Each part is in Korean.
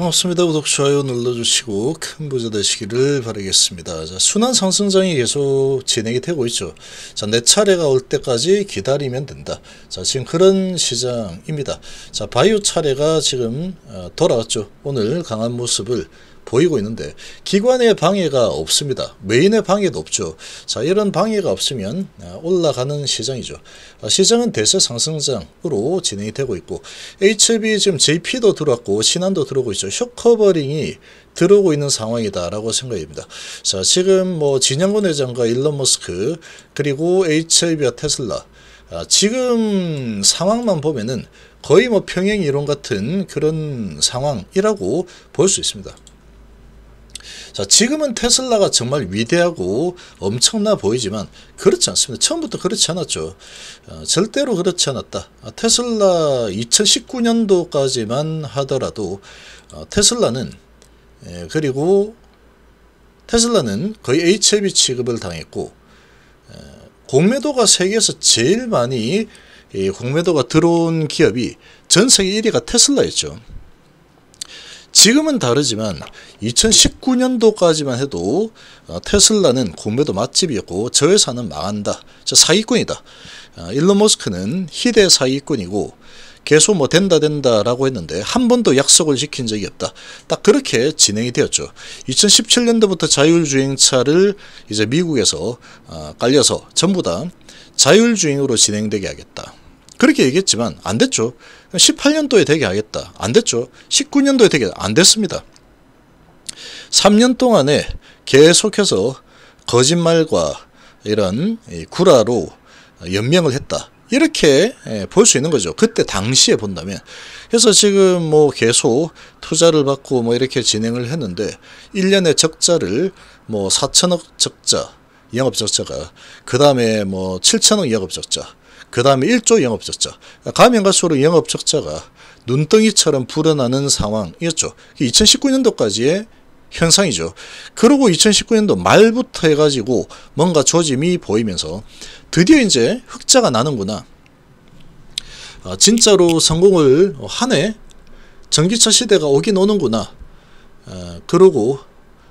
고맙습니다. 구독, 좋아요 눌러주시고 큰 부자 되시기를 바라겠습니다. 자, 순환 상승장이 계속 진행이 되고 있죠. 자, 내 차례가 올 때까지 기다리면 된다. 자, 지금 그런 시장입니다. 자, 바이오 차례가 지금 어, 돌아왔죠. 오늘 강한 모습을 보이고 있는데 기관의 방해가 없습니다. 메인의 방해도 없죠. 자 이런 방해가 없으면 아, 올라가는 시장이죠. 아, 시장은 대세 상승장으로 진행이 되고 있고 HB 지금 JP도 들어왔고 신한도 들어오고 있죠. 쇼커버링이 들어오고 있는 상황이다라고 생각합니다자 지금 뭐진영근 회장과 일론 머스크 그리고 HB와 테슬라 아, 지금 상황만 보면은 거의 뭐 평행 이론 같은 그런 상황이라고 볼 수 있습니다. 자, 지금은 테슬라가 정말 위대하고 엄청나 보이지만 그렇지 않습니다. 처음부터 그렇지 않았죠. 어, 절대로 그렇지 않았다. 아, 테슬라 2019년도까지만 하더라도 어, 테슬라는 예, 그리고 테슬라는 거의 HLB 취급을 당했고 예, 공매도가 세계에서 제일 많이 공매도가 들어온 기업이 전 세계 1위가 테슬라였죠. 지금은 다르지만 2019년도까지만 해도 어, 테슬라는 공매도 맛집이었고 저 회사는 망한다. 저 사기꾼이다. 어, 일론 머스크는 희대 사기꾼이고 계속 뭐 된다 된다라고 했는데 한 번도 약속을 지킨 적이 없다. 딱 그렇게 진행이 되었죠. 2017년도부터 자율주행차를 이제 미국에서 어, 깔려서 전부 다 자율주행으로 진행되게 하겠다. 그렇게 얘기했지만 안 됐죠. 18년도에 되게 하겠다. 안 됐죠. 19년도에 되게 안 됐습니다. 3년 동안에 계속해서 거짓말과 이런 구라로 연명을 했다. 이렇게 예, 볼수 있는 거죠. 그때 당시에 본다면. 그래서 지금 뭐 계속 투자를 받고 뭐 이렇게 진행을 했는데 1년에 적자를 뭐 4천억 적자, 영업 적자가 그 다음에 뭐 7천억 영업 적자 그 다음에 1조 영업적자. 가면 갈수록 영업적자가 눈덩이처럼 불어나는 상황이었죠. 2019년도까지의 현상이죠. 그러고 2019년도 말부터 해가지고 뭔가 조짐이 보이면서 드디어 이제 흑자가 나는구나. 아, 진짜로 성공을 하네. 전기차 시대가 오긴 오는구나. 아, 그러고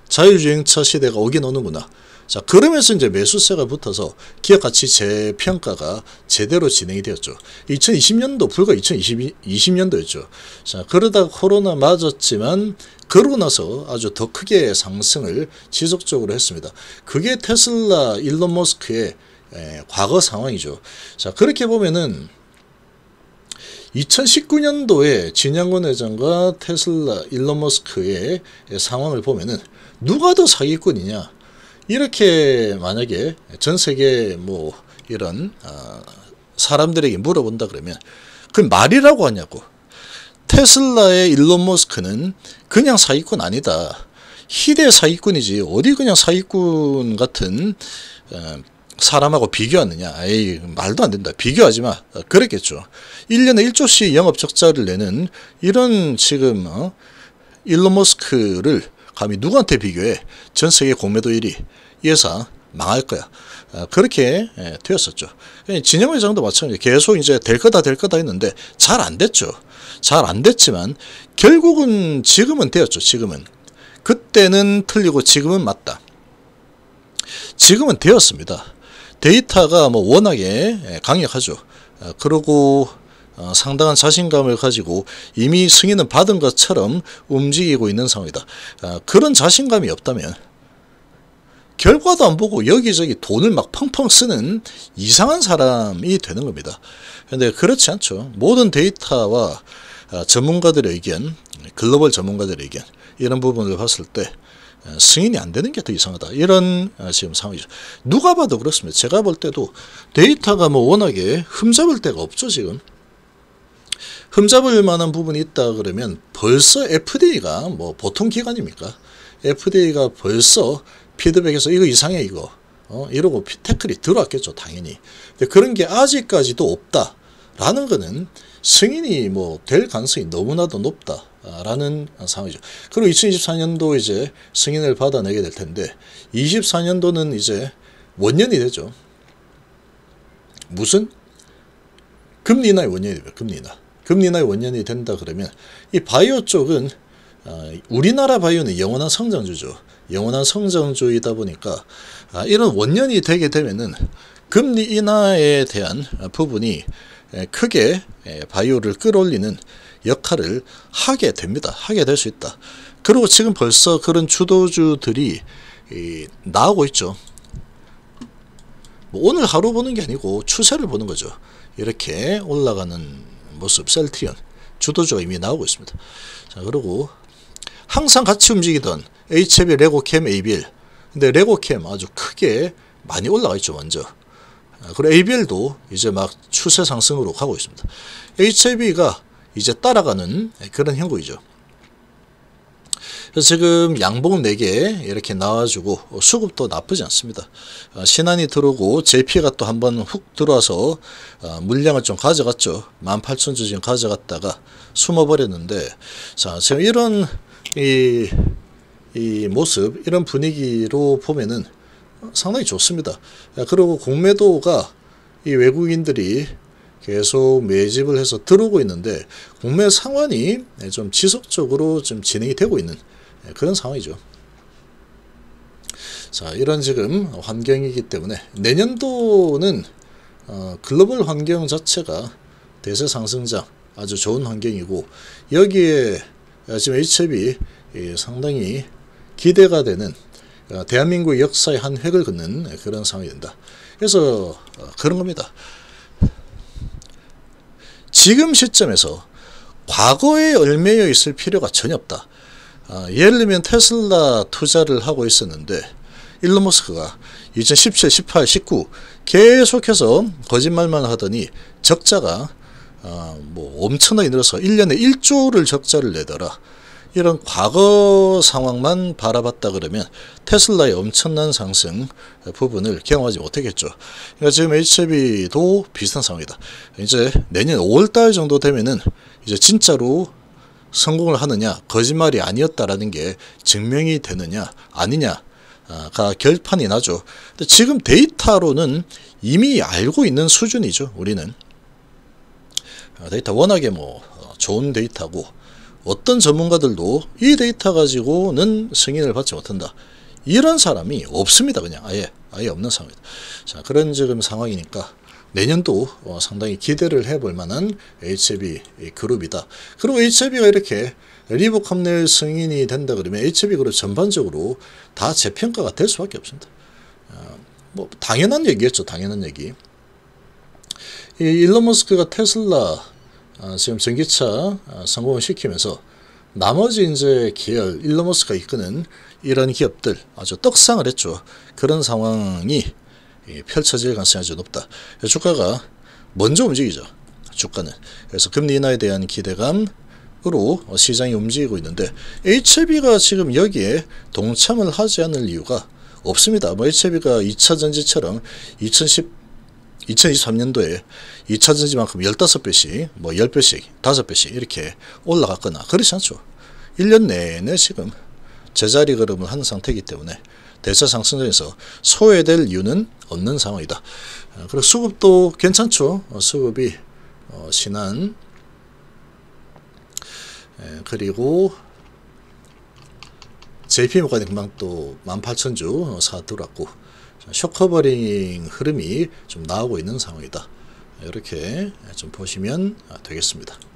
자율주행차 시대가 오긴 오는구나. 자 그러면서 이제 매수세가 붙어서 기업가치 재평가가 제대로 진행이 되었죠. 2020년도 불과 2020년도였죠. 자 그러다 코로나 맞았지만 그러고 나서 아주 더 크게 상승을 지속적으로 했습니다. 그게 테슬라 일론 머스크의 에, 과거 상황이죠. 자 그렇게 보면은 2019년도에 진양권 회장과 테슬라 일론 머스크의 상황을 보면은 누가 더 사기꾼이냐? 이렇게 만약에 전 세계 뭐 이런 어, 사람들에게 물어본다 그러면 그 말이라고 하냐고 테슬라의 일론 머스크는 그냥 사기꾼 아니다. 희대 사기꾼이지 어디 그냥 사기꾼 같은 어, 사람하고 비교하느냐 에이 말도 안 된다 비교하지 마 어, 그랬겠죠 1년에 1조씩 영업적자를 내는 이런 지금 어, 일론 머스크를 감히 누구한테 비교해? 전 세계 공매도 1위. 이회 망할 거야. 아, 그렇게 예, 되었었죠. 예, 진영 회장도 마찬가지. 계속 이제 될 거다 될 거다 했는데 잘 안 됐죠. 잘 안 됐지만 결국은 지금은 되었죠. 지금은. 그때는 틀리고 지금은 맞다. 지금은 되었습니다. 데이터가 뭐 워낙에 예, 강력하죠. 아, 그리고 어, 상당한 자신감을 가지고 이미 승인은 받은 것처럼 움직이고 있는 상황이다. 아, 그런 자신감이 없다면 결과도 안 보고 여기저기 돈을 막 펑펑 쓰는 이상한 사람이 되는 겁니다. 그런데 그렇지 않죠. 모든 데이터와 아, 전문가들의 의견, 글로벌 전문가들의 의견 이런 부분을 봤을 때 아, 승인이 안 되는 게 더 이상하다. 이런 지금 상황이죠. 누가 봐도 그렇습니다. 제가 볼 때도 데이터가 뭐 워낙에 흠잡을 데가 없죠, 지금. 흠잡을 만한 부분이 있다 그러면 벌써 FDA가 뭐 보통 기간입니까? FDA가 벌써 피드백에서 이거 이상해 이거 어, 이러고 태클이 들어왔겠죠 당연히 근데 그런 게 아직까지도 없다 라는 거는 승인이 뭐 될 가능성이 너무나도 높다 아, 라는 상황이죠 그리고 2024년도 이제 승인을 받아내게 될 텐데 24년도는 이제 원년이 되죠 무슨 금리 나하의 원년이 돼요 금리 인 금리 인하의 원년이 된다 그러면 이 바이오 쪽은 어, 우리나라 바이오는 영원한 성장주죠. 영원한 성장주이다 보니까 아, 이런 원년이 되게 되면은 금리 인하에 대한 부분이 크게 바이오를 끌어올리는 역할을 하게 됩니다. 하게 될 수 있다. 그리고 지금 벌써 그런 주도주들이 나오고 있죠. 뭐 오늘 하루 보는 게 아니고 추세를 보는 거죠. 이렇게 올라가는 모습, 셀트리온, 주도적 이미 나오고 있습니다. 자, 그리고 항상 같이 움직이던 HB, 레고캠, ABL. 근데 레고캠 아주 크게 많이 올라가 있죠, 먼저. 아, 그리고 ABL도 이제 막 추세 상승으로 가고 있습니다. HB가 이제 따라가는 그런 형국이죠. 그래서 지금 양봉 4개 이렇게 나와주고 수급도 나쁘지 않습니다. 어, 신한이 들어오고 JP가 또 한번 훅 들어와서 어, 물량을 좀 가져갔죠. 18,000주 지금 가져갔다가 숨어버렸는데 자 지금 이런 이, 이 모습 이런 분위기로 보면은 상당히 좋습니다. 그리고 공매도가 이 외국인들이 계속 매집을 해서 들어오고 있는데 국내 상환이 좀 지속적으로 좀 진행이 되고 있는 네, 그런 상황이죠. 자, 이런 지금 환경이기 때문에 내년도는 어, 글로벌 환경 자체가 대세 상승장 아주 좋은 환경이고 여기에 어, 지금 HF이 상당히 기대가 되는 어, 대한민국 역사의 한 획을 긋는 그런 상황이 된다. 그래서 어, 그런 겁니다. 지금 시점에서 과거에 얽매여 있을 필요가 전혀 없다. 아, 예를 들면 테슬라 투자를 하고 있었는데 일론 머스크가 2017, 18, 19 계속해서 거짓말만 하더니 적자가 아, 뭐 엄청나게 늘어서 1년에 1조를 적자를 내더라. 이런 과거 상황만 바라봤다 그러면 테슬라의 엄청난 상승 부분을 경험하지 못했겠죠. 그러니까 지금 HB도 e 비슷한 상황이다. 이제 내년 5월달 정도 되면은 이제 진짜로 성공을 하느냐 거짓말이 아니었다라는 게 증명이 되느냐 아니냐 가 결판이 나죠. 근데 지금 데이터로는 이미 알고 있는 수준이죠. 우리는 아, 데이터 워낙에 뭐 어, 좋은 데이터고 어떤 전문가들도 이 데이터 가지고는 승인을 받지 못한다. 이런 사람이 없습니다. 그냥 아예 아예 없는 상황이다. 자 그런 지금 상황이니까 내년도 어, 상당히 기대를 해볼 만한 HB 그룹이다. 그리고 HB가 이렇게 리버 컵넬 승인이 된다 그러면 HB 그룹 전반적으로 다 재평가가 될 수밖에 없습니다. 어, 뭐 당연한 얘기였죠. 당연한 얘기. 이 일론 머스크가 테슬라 어, 지금 전기차 성공을 시키면서 나머지 이제 계열 일론 머스크가 이끄는 이런 기업들 아주 떡상을 했죠. 그런 상황이 예, 펼쳐질 가능성이 아주 높다. 주가가 먼저 움직이죠. 주가는. 그래서 금리 인하에 대한 기대감, 으로 시장이 움직이고 있는데 HB가 e 지금 여기에 동참을 하지 않을 이유가 없습니다. 뭐 HB가 e 2차전지처럼 2010 2023년도에 2차 전지만큼 15배씩, 뭐 10배씩, 5배씩 이렇게 올라갔거나 그렇지 않죠. 1년 내내 지금 제자리 걸음을 하는 상태이기 때문에 대차 상승전에서 소외될 이유는 없는 상황이다. 어, 그리고 수급도 괜찮죠. 어, 수급이 신한 어, 그리고 JP 모가는 금방 또 18,000주 사들어고 쇼커버링 흐름이 좀 나오고 있는 상황이다. 이렇게 좀 보시면 아, 되겠습니다.